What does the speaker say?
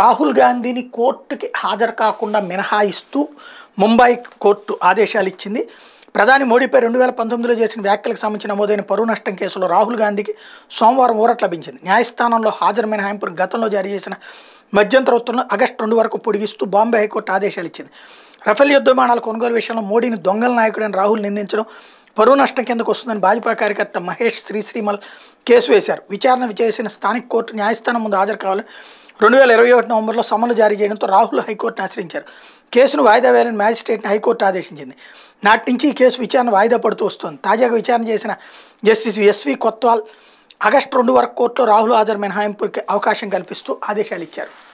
రాహుల్ గాంధీని కోర్టుకి హాజరు కాకుండా మినహాయిస్తూ ముంబై కోర్టు ఆదేశాలు ఇచ్చింది ప్రధాని మోడీపై రెండు వేల పంతొమ్మిదిలో చేసిన వ్యాఖ్యలకు సంబంధించి నమోదైన పరువు నష్టం కేసులో రాహుల్ గాంధీకి సోమవారం ఊరట లభించింది న్యాయస్థానంలో హాజరు మినహాయింపును గతంలో జారీ చేసిన మధ్యంతర ఉత్తర్వులను ఆగస్టు రెండు వరకు పొడిగిస్తూ బాంబే హైకోర్టు ఆదేశాలు ఇచ్చింది రఫేల్ యుద్ధ విమానాల కొనుగోలు విషయంలో మోడీని దొంగల నాయకుడైన రాహుల్ నిందించడం పరువు నష్టం కిందకు వస్తుందని భాజపా కార్యకర్త మహేష్ శ్రీశ్రీమల్ కేసు వేశారు విచారణ చేసిన స్థానిక కోర్టు న్యాయస్థానం ముందు హాజరు కావాలని రెండు వేల ఇరవై ఒకటి నవంబర్లో సమన్లు జారీ చేయడంతో రాహుల్ హైకోర్టును ఆశ్రయించారు కేసును వాయిదా వేయాలని మ్యాజిస్ట్రేట్ని హైకోర్టు ఆదేశించింది నాటి నుంచి ఈ కేసు విచారణ వాయిదా పడుతూ వస్తుంది తాజాగా విచారణ చేసిన జస్టిస్ ఎస్వి కొత్వాల్ ఆగస్టు రెండు వరకు కోర్టులో రాహుల్ హాజరు మినహాయింపుకి అవకాశం కల్పిస్తూ ఆదేశాలు ఇచ్చారు